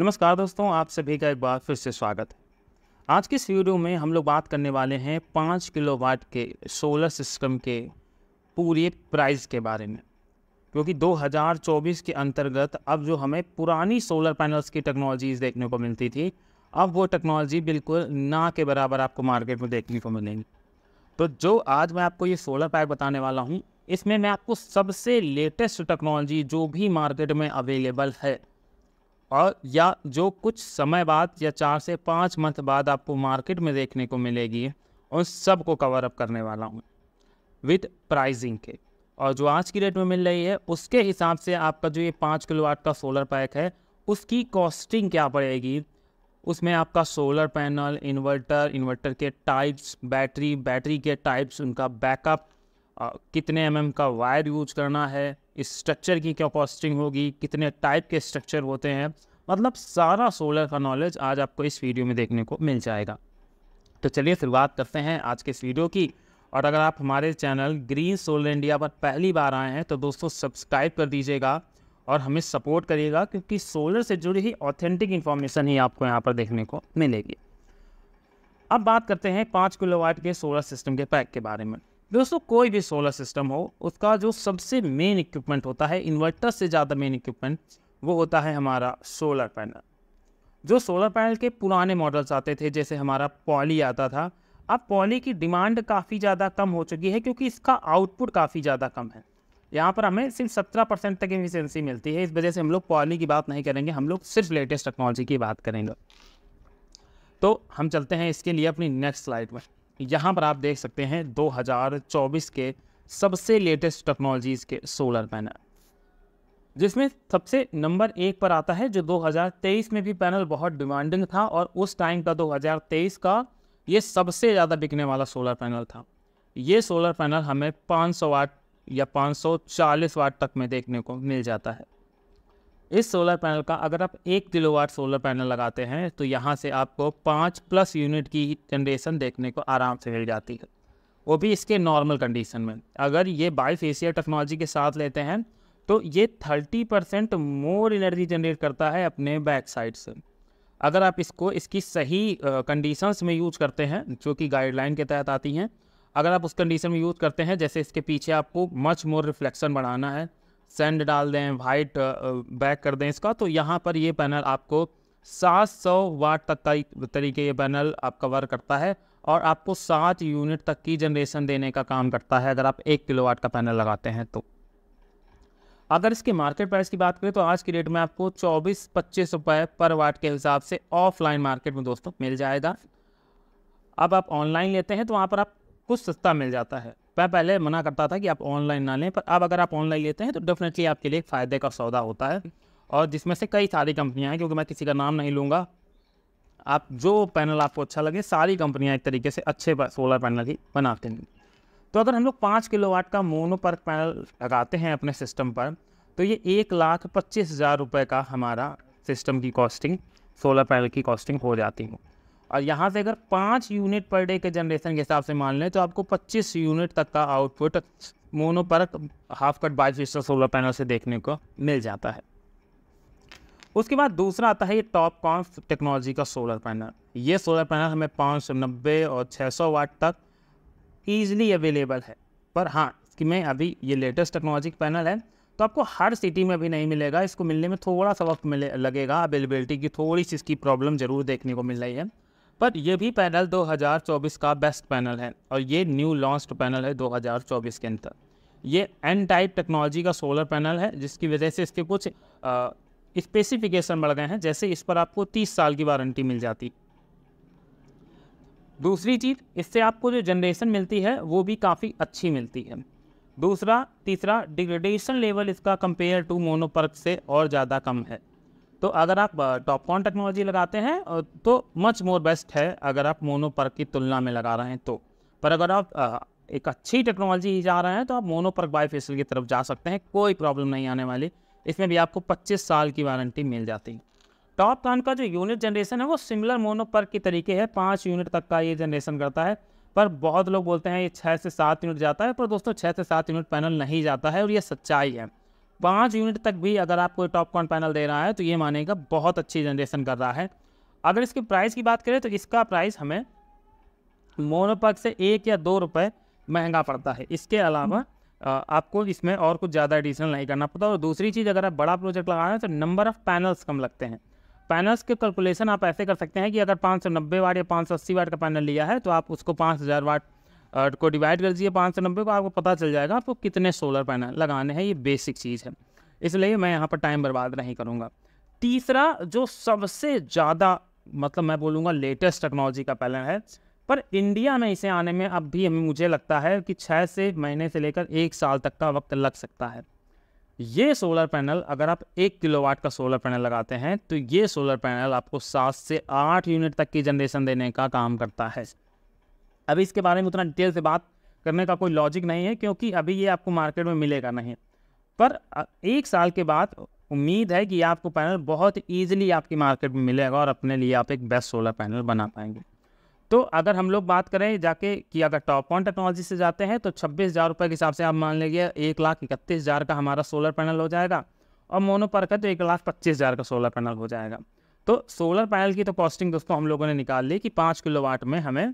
नमस्कार दोस्तों आप सभी का एक बार फिर से स्वागत है आज के इस वीडियो में हम लोग बात करने वाले हैं पाँच किलो वाट के सोलर सिस्टम के पूरे प्राइस के बारे में क्योंकि 2024 के अंतर्गत अब जो हमें पुरानी सोलर पैनल्स की टेक्नोलॉजीज देखने को मिलती थी अब वो टेक्नोलॉजी बिल्कुल ना के बराबर आपको मार्केट में देखने को मिलेंगी तो जो आज मैं आपको ये सोलर पैक बताने वाला हूँ इसमें मैं आपको सबसे लेटेस्ट टेक्नोलॉजी जो भी मार्केट में अवेलेबल है और या जो कुछ समय बाद या चार से पाँच मंथ बाद आपको मार्केट में देखने को मिलेगी उन सब को कवर अप करने वाला हूँ विथ प्राइजिंग के और जो आज की डेट में मिल रही है उसके हिसाब से आपका जो ये पाँच किलो वाट का सोलर पैक है उसकी कॉस्टिंग क्या पड़ेगी उसमें आपका सोलर पैनल इन्वर्टर इन्वर्टर के टाइप्स बैटरी बैटरी के टाइप्स उनका बैकअप कितने एम का वायर यूज करना है इस स्ट्रक्चर की क्या कॉस्टिंग होगी कितने टाइप के स्ट्रक्चर होते हैं मतलब सारा सोलर का नॉलेज आज आपको इस वीडियो में देखने को मिल जाएगा तो चलिए शुरुआत करते हैं आज के इस वीडियो की और अगर आप हमारे चैनल ग्रीन सोलर इंडिया पर पहली बार आए हैं तो दोस्तों सब्सक्राइब कर दीजिएगा और हमें सपोर्ट करिएगा क्योंकि सोलर से जुड़ी ही ऑथेंटिक इन्फॉर्मेशन ही आपको यहाँ पर देखने को मिलेगी अब बात करते हैं पाँच किलोवाट के सोलर सिस्टम के पैक के बारे में दोस्तों कोई भी सोलर सिस्टम हो उसका जो सबसे मेन इक्विपमेंट होता है इन्वर्टर से ज़्यादा मेन इक्विपमेंट वो होता है हमारा सोलर पैनल जो सोलर पैनल के पुराने मॉडल्स आते थे जैसे हमारा पॉली आता था अब पॉली की डिमांड काफ़ी ज़्यादा कम हो चुकी है क्योंकि इसका आउटपुट काफ़ी ज़्यादा कम है यहाँ पर हमें सिर्फ सत्रह परसेंट तक एफिशिएंसी मिलती है इस वजह से हम लोग पॉली की बात नहीं करेंगे हम लोग सिर्फ लेटेस्ट टेक्नोलॉजी की बात करेंगे तो हम चलते हैं इसके लिए अपनी नेक्स्ट स्लाइड में यहाँ पर आप देख सकते हैं 2024 के सबसे लेटेस्ट टेक्नोलॉजीज़ के सोलर पैनल जिसमें सबसे नंबर एक पर आता है जो 2023 में भी पैनल बहुत डिमांडिंग था और उस टाइम का 2023 का ये सबसे ज़्यादा बिकने वाला सोलर पैनल था ये सोलर पैनल हमें 500 वाट या 540 वाट तक में देखने को मिल जाता है इस सोलर पैनल का अगर आप एक किलोवाट सोलर पैनल लगाते हैं तो यहाँ से आपको पाँच प्लस यूनिट की जनरेशन देखने को आराम से मिल जाती है वो भी इसके नॉर्मल कंडीशन में अगर ये बाईफेसियर टेक्नोलॉजी के साथ लेते हैं तो ये thirty percent more energy generate करता है अपने बैक साइड से अगर आप इसको इसकी सही कंडीशंस में यूज करते हैं जो कि गाइडलाइन के तहत आती हैं अगर आप उस कंडीशन में यूज़ करते हैं जैसे इसके पीछे आपको मच मोर रिफ्लेक्शन बढ़ाना है सेंड डाल दें वाइट बैक uh, कर दें इसका तो यहाँ पर ये पैनल आपको 700 वाट तक का तरीके ये पैनल आप कवर करता है और आपको सात यूनिट तक की जनरेशन देने का काम करता है अगर आप एक किलो वाट का पैनल लगाते हैं तो अगर इसके मार्केट प्राइस की बात करें तो आज की डेट में आपको चौबीस पच्चीस रुपये पर वाट के हिसाब से ऑफलाइन मार्केट में दोस्तों मिल जाएगा अब आप ऑनलाइन लेते हैं तो वहाँ पर आप कुछ सस्ता मिल जाता है मैं पहले मना करता था कि आप ऑनलाइन ना लें पर अब अगर आप ऑनलाइन लेते हैं तो डेफिनेटली आपके लिए फ़ायदे का सौदा होता है और जिसमें से कई सारी कंपनियाँ हैं क्योंकि मैं किसी का नाम नहीं लूँगा आप जो पैनल आपको अच्छा लगे सारी कंपनियाँ एक तरीके से अच्छे सोलर पैनल ही बनाते हैं तो अगर हम लोग पाँच किलो वाट का मोनो पर पैनल लगाते हैं अपने सिस्टम पर तो ये एक लाख पच्चीस हज़ार रुपये का हमारा सिस्टम की कॉस्टिंग सोलर पैनल की कॉस्टिंग हो जाती है और यहाँ से अगर पाँच यूनिट पर डे के जनरेशन के हिसाब से मान लें तो आपको पच्चीस यूनिट तक का आउटपुट मोनोपरक हाफ कट बाईस फीसद सोलर पैनल से देखने को मिल जाता है उसके बाद दूसरा आता है ये टॉप कॉन्फ टेक्नोलॉजी का सोलर पैनल ये सोलर पैनल हमें पाँच सौ नब्बे और छः सौ वाट तक ईजिली अवेलेबल है पर हाँ कि मैं अभी ये लेटेस्ट टेक्नोलॉजी पैनल है तो आपको हर सिटी में भी नहीं मिलेगा इसको मिलने में थोड़ा सा वक्त मिले लगेगा अवेलेबिलिटी की थोड़ी सी इसकी प्रॉब्लम ज़रूर देखने को मिल रही है पर ये भी पैनल 2024 का बेस्ट पैनल है और ये न्यू लॉन्च पैनल है 2024 के अंदर ये एन टाइप टेक्नोलॉजी का सोलर पैनल है जिसकी वजह से इसके कुछ स्पेसिफिकेशन बढ़ गए हैं जैसे इस पर आपको 30 साल की वारंटी मिल जाती दूसरी चीज़ इससे आपको जो जनरेशन मिलती है वो भी काफ़ी अच्छी मिलती है दूसरा तीसरा डिग्रेडेशन लेवल इसका कंपेयर टू मोनोपर्क से और ज़्यादा कम है तो अगर आप टॉपकॉन टेक्नोलॉजी लगाते हैं तो मच मोर बेस्ट है अगर आप मोनोपर की तुलना में लगा रहे हैं तो पर अगर आप एक अच्छी टेक्नोलॉजी ही जा रहे हैं तो आप मोनोपर्क बाईफेशियल की तरफ जा सकते हैं कोई प्रॉब्लम नहीं आने वाली इसमें भी आपको 25 साल की वारंटी मिल जाती है टॉप कॉन का जो यूनिट जनरेशन है वो सिमिलर मोनोपर्क के तरीके है पाँच यूनिट तक का ये जनरेशन करता है पर बहुत लोग बोलते हैं ये छः से सात यूनिट जाता है पर दोस्तों छः से सात यूनिट पैनल नहीं जाता है और ये सच्चाई है पाँच यूनिट तक भी अगर आपको टॉप कॉन पैनल दे रहा है तो ये मानेगा बहुत अच्छी जनरेशन कर रहा है अगर इसके प्राइस की बात करें तो इसका प्राइस हमें मोनोपक से एक या दो रुपये महंगा पड़ता है इसके अलावा आपको इसमें और कुछ ज़्यादा एडिशनल नहीं करना पड़ता और दूसरी चीज़ अगर आप बड़ा प्रोजेक्ट लगा रहे हैं तो नंबर ऑफ़ पैनल्स कम लगते हैं पैनल्स के कैलकुलेशन आप ऐसे कर सकते हैं कि अगर 590 वाट या 580 वाट का पैनल लिया है तो आप उसको 5000 वाट को डिवाइड कर दीजिए पाँच सौ नब्बे को आपको पता चल जाएगा आपको कितने सोलर पैनल लगाने हैं ये बेसिक चीज़ है इसलिए मैं यहाँ पर टाइम बर्बाद नहीं करूँगा तीसरा जो सबसे ज़्यादा मतलब मैं बोलूँगा लेटेस्ट टेक्नोलॉजी का पैनल है पर इंडिया में इसे आने में अब भी मुझे लगता है कि छः से महीने से लेकर एक साल तक का वक्त लग सकता है ये सोलर पैनल अगर आप एक किलोवाट का सोलर पैनल लगाते हैं तो ये सोलर पैनल आपको सात से आठ यूनिट तक की जनरेशन देने का काम करता है अभी इसके बारे में उतना डिटेल से बात करने का कोई लॉजिक नहीं है क्योंकि अभी ये आपको मार्केट में मिलेगा नहीं पर एक साल के बाद उम्मीद है कि आपको पैनल बहुत ईजिली आपकी मार्केट में मिलेगा और अपने लिए आप एक बेस्ट सोलर पैनल बना पाएंगे तो अगर हम लोग बात करें जाके कि अगर टॉप वन टेक्नोलॉजी से जाते हैं तो छब्बीस हज़ार रुपये के हिसाब से आप मान लीजिए एक लाख इकतीस हज़ार का हमारा सोलर पैनल हो जाएगा और मोनो पर का तो एक लाख पच्चीस हज़ार का सोलर पैनल हो जाएगा तो सोलर पैनल की तो कॉस्टिंग दोस्तों हम लोगों ने निकाल ली कि पाँच किलो वाट में हमें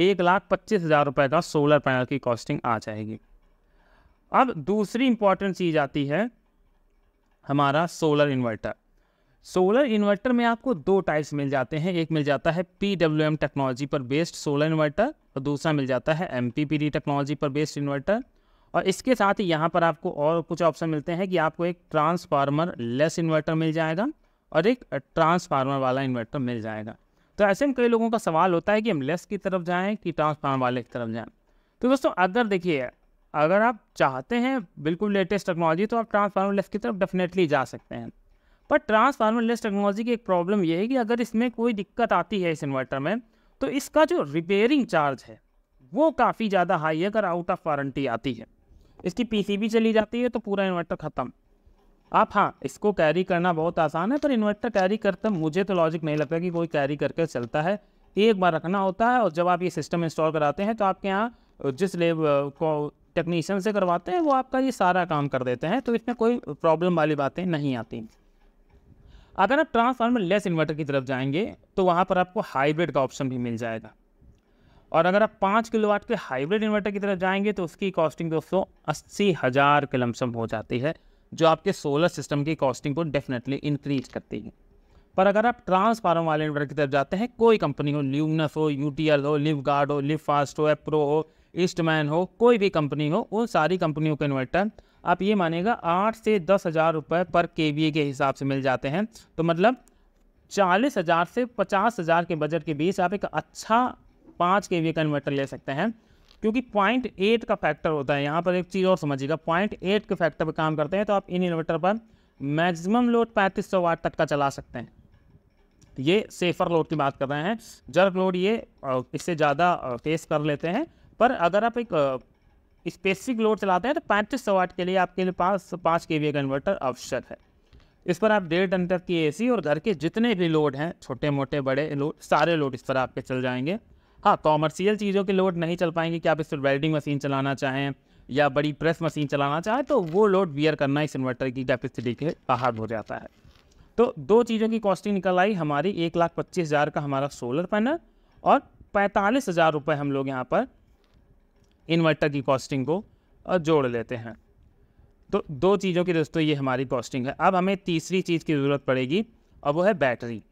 एक लाख पच्चीस हज़ार रुपये का सोलर पैनल की कॉस्टिंग आ जाएगी अब दूसरी इम्पॉर्टेंट चीज़ आती है हमारा सोलर इन्वर्टर सोलर इन्वर्टर में आपको दो टाइप्स मिल जाते हैं एक मिल जाता है पी एम टेक्नोलॉजी पर बेस्ड सोलर इन्वर्टर और दूसरा मिल जाता है M P P T technology पर बेस्ड इन्वर्टर और इसके साथ ही यहाँ पर आपको और कुछ ऑप्शन मिलते हैं कि आपको एक ट्रांसफार्मर लेस इन्वर्टर मिल जाएगा और एक ट्रांसफार्मर वाला इन्वर्टर मिल जाएगा तो ऐसे में कई लोगों का सवाल होता है कि हम लेस की तरफ जाएँ कि ट्रांसफार्म वाले की तरफ जाएँ तो दोस्तों अगर देखिए अगर आप चाहते हैं बिल्कुल लेटेस्ट टेक्नोलॉजी तो आप ट्रांसफार्मर लेस की तरफ डेफिनेटली जा सकते हैं पर ट्रांसफार्मर लेस टेक्नोलॉजी की एक प्रॉब्लम यह है कि अगर इसमें कोई दिक्कत आती है इस इन्वर्टर में तो इसका जो रिपेयरिंग चार्ज है वो काफ़ी ज़्यादा हाई है अगर आउट ऑफ वारंटी आती है इसकी पीसीबी चली जाती है तो पूरा इन्वर्टर ख़त्म आप हाँ इसको कैरी करना बहुत आसान है पर इन्वर्टर कैरी करते मुझे तो लॉजिक नहीं लगता कि कोई कैरी करके चलता है एक बार रखना होता है और जब आप ये सिस्टम इंस्टॉल कराते हैं तो आपके यहाँ जिस लेब को टेक्नीशियन से करवाते हैं वो आपका ये सारा काम कर देते हैं तो इसमें कोई प्रॉब्लम वाली बातें नहीं आती अगर आप ट्रांसफार्मर लेस इन्वर्टर की तरफ जाएंगे तो वहाँ पर आपको हाइब्रिड का ऑप्शन भी मिल जाएगा और अगर आप पाँच किलोवाट के हाइब्रिड इन्वर्टर की तरफ जाएंगे तो उसकी कॉस्टिंग दोस्तों अस्सी हज़ार के लमसम हो जाती है जो आपके सोलर सिस्टम की कॉस्टिंग को डेफिनेटली इंक्रीज करती है पर अगर आप ट्रांसफार्मर वाले इन्वर्टर की तरफ जाते हैं कोई कंपनी हो ल्यूमिनस हो यू हो लिव गार्ड हो लिव फास्ट हो एप्रो हो ईस्टमैन हो कोई भी कंपनी हो उन सारी कंपनियों के इन्वर्टर आप ये मानेगा आठ से दस हज़ार रुपये पर के के हिसाब से मिल जाते हैं तो मतलब चालीस हज़ार से पचास हज़ार के बजट के बीच आप एक अच्छा पाँच के का इन्वर्टर ले सकते हैं क्योंकि पॉइंट एट का फैक्टर होता है यहाँ पर एक चीज़ और समझिएगा पॉइंट एट के फैक्टर पर काम करते हैं तो आप इन इन्वर्टर पर मैक्सिमम लोड पैंतीस सौ वाट तक का चला सकते हैं ये सेफर लोड की बात कर रहे हैं जर्क लोड ये इससे ज़्यादा फेस कर लेते हैं पर अगर आप एक स्पेसिफिक लोड चलाते हैं तो पैंतीस सौ वाट के लिए आपके लिए पास पाँच के का इन्वर्टर आवश्यक है इस पर आप डेढ़ टन तक की एसी और घर के जितने भी लोड हैं छोटे मोटे बड़े लोड सारे लोड इस पर आपके चल जाएंगे हाँ कॉमर्शियल चीज़ों के लोड नहीं चल पाएंगे कि आप इस पर वेल्डिंग मशीन चलाना चाहें या बड़ी प्रेस मशीन चलाना चाहें तो वो लोड बियर करना इस इन्वर्टर की कैपेसिटी के बाहर हो जाता है तो दो चीज़ों की कॉस्टिंग निकल आई हमारी एक लाख पच्चीस हज़ार का हमारा सोलर पैनल और पैंतालीस हज़ार रुपये हम लोग यहाँ पर इन्वर्टर की कॉस्टिंग को जोड़ लेते हैं तो दो चीज़ों की दोस्तों ये हमारी कॉस्टिंग है अब हमें तीसरी चीज़ की ज़रूरत पड़ेगी और वो है बैटरी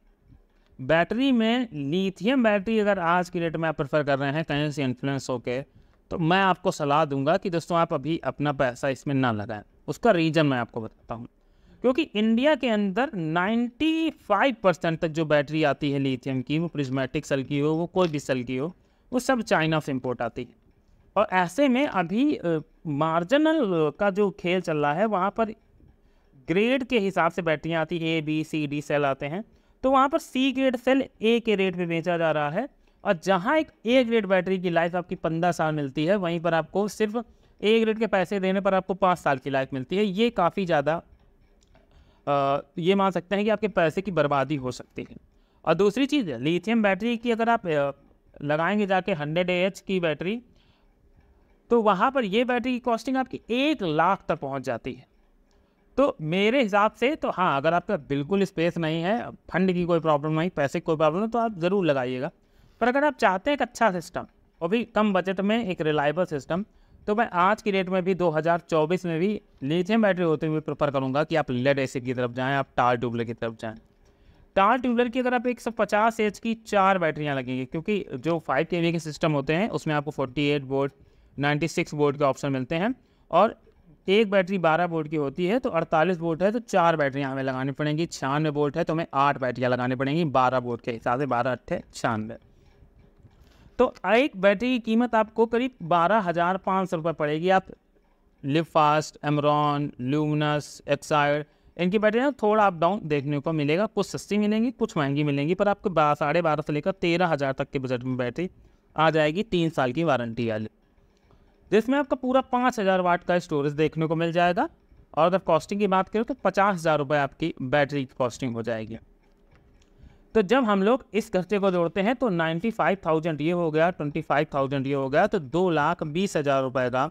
बैटरी में लिथियम बैटरी अगर आज की डेट में आप प्रेफर कर रहे हैं कहीं से इन्फ्लुएंस होके तो मैं आपको सलाह दूंगा कि दोस्तों आप अभी अपना पैसा इसमें ना लगाएं उसका रीज़न मैं आपको बताता हूँ क्योंकि इंडिया के अंदर 95 परसेंट तक जो बैटरी आती है लिथियम की वो प्रिज्मेटिक सेल की हो वो कोई भी सेल की हो वो सब चाइना से इम्पोर्ट आती है और ऐसे में अभी मार्जिनल का जो खेल चल रहा है वहाँ पर ग्रेड के हिसाब से बैटरियाँ आती है A B C D cell आते हैं तो वहाँ पर सी ग्रेड सेल ए के रेट पे बेचा जा रहा है और जहाँ एक ए ग्रेड बैटरी की लाइफ आपकी पंद्रह साल मिलती है वहीं पर आपको सिर्फ ए ग्रेड के पैसे देने पर आपको पाँच साल की लाइफ मिलती है ये काफ़ी ज़्यादा ये मान सकते हैं कि आपके पैसे की बर्बादी हो सकती है और दूसरी चीज़ लिथियम बैटरी की अगर आप लगाएंगे जाके हंड्रेड ए की बैटरी तो वहाँ पर ये बैटरी की कॉस्टिंग आपकी एक लाख तक पहुँच जाती है तो मेरे हिसाब से तो हाँ अगर आपका बिल्कुल स्पेस नहीं है फंड की कोई प्रॉब्लम नहीं पैसे की कोई प्रॉब्लम नहीं तो आप ज़रूर लगाइएगा पर अगर आप चाहते हैं एक अच्छा सिस्टम और भी कम बजट में एक रिलायबल सिस्टम तो मैं आज की डेट में भी 2024 में भी लिथियम बैटरी होते हुए प्रेफर करूँगा कि आप लेड एसिड की तरफ जाएँ आप टार ट्यूबलर की तरफ जाएँ टार ट्यूबलर की अगर आप एक सौ पचास एच की चार बैटरियाँ लगेंगी क्योंकि जो फाइव के के सिस्टम होते हैं उसमें आपको forty eight board ninety six board के ऑप्शन मिलते हैं और एक बैटरी 12 वोल्ट की होती है तो 48 वोल्ट है तो चार बैटरियाँ हमें लगानी पड़ेंगी छियानवे वोल्ट है तो हमें आठ बैटरियाँ लगानी पड़ेंगी 12 वोल्ट के हिसाब से बारह अट्ठे छियानवे तो एक बैटरी की कीमत आपको करीब बारह हज़ार पाँच सौ रुपये पड़ेगी आप Livfast Amaron Luminous Exide इनकी बैटरी ना थोड़ा अप डाउन देखने को मिलेगा कुछ सस्ती मिलेंगी कुछ महंगी मिलेंगी पर आपको साढ़े बारह से लेकर तेरह हज़ार तक के बजट में बैटरी आ जाएगी तीन साल की वारंटी वाली जिसमें आपका पूरा पाँच हज़ार वाट का स्टोरेज देखने को मिल जाएगा और अगर कॉस्टिंग की बात करें तो पचास हज़ार रुपये आपकी बैटरी की कॉस्टिंग हो जाएगी तो जब हम लोग इस खर्चे को जोड़ते हैं तो नाइन्टी फाइव थाउजेंड ये हो गया ट्वेंटी फाइव थाउजेंड ये हो गया तो दो लाख बीस हज़ार रुपये का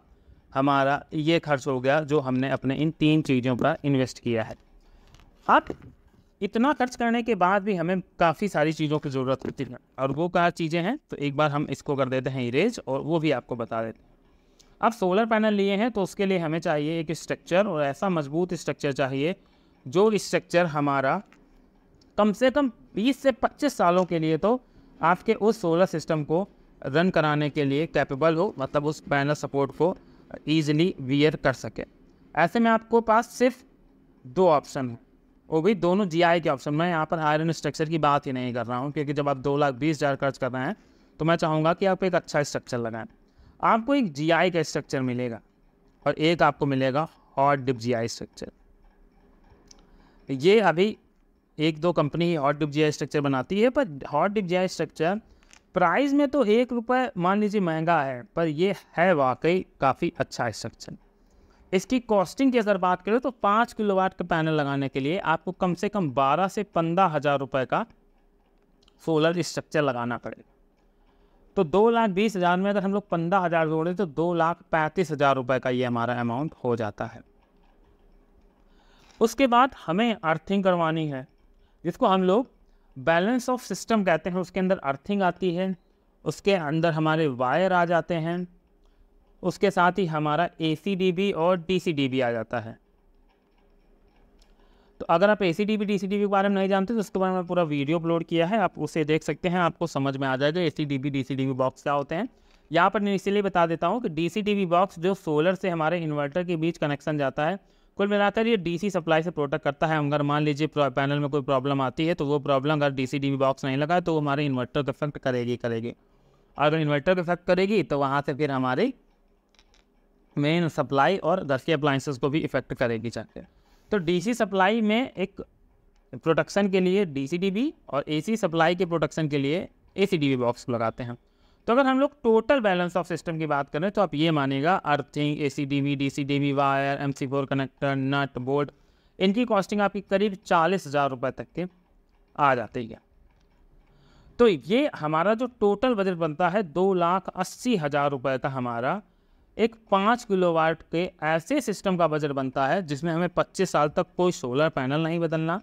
हमारा ये खर्च हो गया जो हमने अपने इन तीन चीज़ों पर इन्वेस्ट किया है अब इतना खर्च करने के बाद भी हमें काफ़ी सारी चीज़ों की ज़रूरत होती है और वो क्या चीज़ें हैं तो एक बार हम इसको कर देते हैं इरेज और वो भी आपको बता देते हैं अब सोलर पैनल लिए हैं तो उसके लिए हमें चाहिए एक स्ट्रक्चर और ऐसा मजबूत स्ट्रक्चर चाहिए जो स्ट्रक्चर हमारा कम से कम 20 से 25 सालों के लिए तो आपके उस सोलर सिस्टम को रन कराने के लिए कैपेबल हो मतलब उस पैनल सपोर्ट को ईजिली वियर कर सके ऐसे में आपको पास सिर्फ दो ऑप्शन है वो भी दोनों जीआई के ऑप्शन में यहाँ पर आयरन स्ट्रक्चर की बात ही नहीं कर रहा हूँ क्योंकि जब आप दो लाख बीस हज़ार खर्च कर रहे हैं तो मैं चाहूँगा कि आप एक अच्छा स्ट्रक्चर लगाएं आपको एक जी आई का स्ट्रक्चर मिलेगा और एक आपको मिलेगा hot dip G I structure ये अभी एक दो company hot dip G I structure बनाती है पर hot dip G I structure price में तो एक रुपये मान लीजिए महंगा है पर ये है वाकई काफ़ी अच्छा स्ट्रक्चर इसकी कॉस्टिंग की अगर बात करें तो पाँच किलो वाट का पैनल लगाने के लिए आपको कम से कम बारह से पंद्रह हज़ार रुपये का सोलर स्ट्रक्चर लगाना पड़ेगा तो दो लाख बीस हज़ार में अगर हम लोग पंद्रह हज़ार जोड़ें तो दो लाख पैंतीस हज़ार रुपये का ये हमारा अमाउंट हो जाता है उसके बाद हमें अर्थिंग करवानी है जिसको हम लोग बैलेंस ऑफ सिस्टम कहते हैं उसके अंदर अर्थिंग आती है उसके अंदर हमारे वायर आ जाते हैं उसके साथ ही हमारा ए और डी आ जाता है तो अगर आप A C T V C T V के बारे में नहीं जानते तो उसके बारे में पूरा वीडियो अपलोड किया है आप उसे देख सकते हैं आपको समझ में आ जाएगा A C D B D C box क्या होते हैं यहाँ पर मैं इसीलिए बता देता हूँ कि D C T V box जो सोलर से हमारे इन्वर्टर के बीच कनेक्शन जाता है कुल मिलाकर ये सी सप्लाई से प्रोटेक्ट करता है अगर मान लीजिए पैनल में कोई प्रॉब्लम आती है तो वो प्रॉब्लम अगर डी डीवी बॉक्स नहीं लगा तो वो हमारे इन्वर्टर को इफेक्ट करेगी करेगी अगर इन्वर्टर को इफेक्ट करेगी तो वहाँ से फिर हमारी मेन सप्लाई और घर के अप्लाइंसेस को भी इफेक्ट करेगी हैं तो डीसी सप्लाई में एक प्रोडक्शन के लिए डीसीडीबी और एसी सप्लाई के प्रोडक्शन के लिए एसीडीबी बॉक्स लगाते हैं तो अगर हम लोग टोटल बैलेंस ऑफ सिस्टम की बात करें तो आप ये मानेगा earthing A C D D C D wire M C four connector nut bolt इनकी कॉस्टिंग आपकी करीब चालीस हज़ार तक के आ जाती है तो ये हमारा जो टोटल बजट बनता है दो लाख अस्सी हज़ार रुपये का हमारा एक पाँच किलोवाट के ऐसे सिस्टम का बजट बनता है जिसमें हमें पच्चीस साल तक कोई सोलर पैनल नहीं बदलना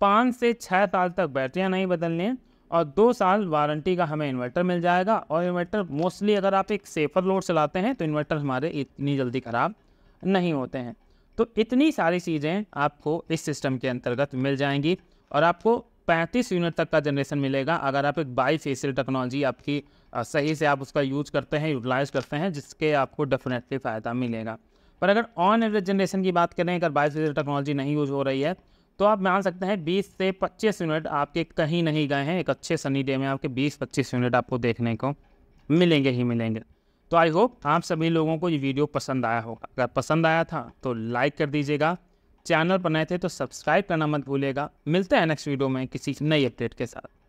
पाँच से छः साल तक बैटरियाँ नहीं बदलनी और दो साल वारंटी का हमें इन्वर्टर मिल जाएगा और इन्वर्टर मोस्टली अगर आप एक सेफर लोड चलाते हैं तो इन्वर्टर हमारे इतनी जल्दी ख़राब नहीं होते हैं तो इतनी सारी चीज़ें आपको इस सिस्टम के अंतर्गत मिल जाएंगी और आपको पैंतीस यूनिट तक का जनरेशन मिलेगा अगर आप एक बाई फेसियल टेक्नोलॉजी आपकी सही से आप उसका यूज करते हैं यूटिलाइज करते हैं जिसके आपको डेफिनेटली फ़ायदा मिलेगा पर अगर ऑन एवरेज जनरेशन की बात करें अगर बाईस टेक्नोलॉजी नहीं यूज़ हो रही है तो आप मान सकते हैं 20 से 25 यूनिट आपके कहीं नहीं गए हैं एक अच्छे सनी डे में आपके 20-25 यूनिट आपको देखने को मिलेंगे ही मिलेंगे तो आई होप आप सभी लोगों को ये वीडियो पसंद आया होगा अगर पसंद आया था तो लाइक कर दीजिएगा चैनल पर नए थे तो सब्सक्राइब करना मत भूलिएगा मिलते हैं नेक्स्ट वीडियो में किसी नई अपडेट के साथ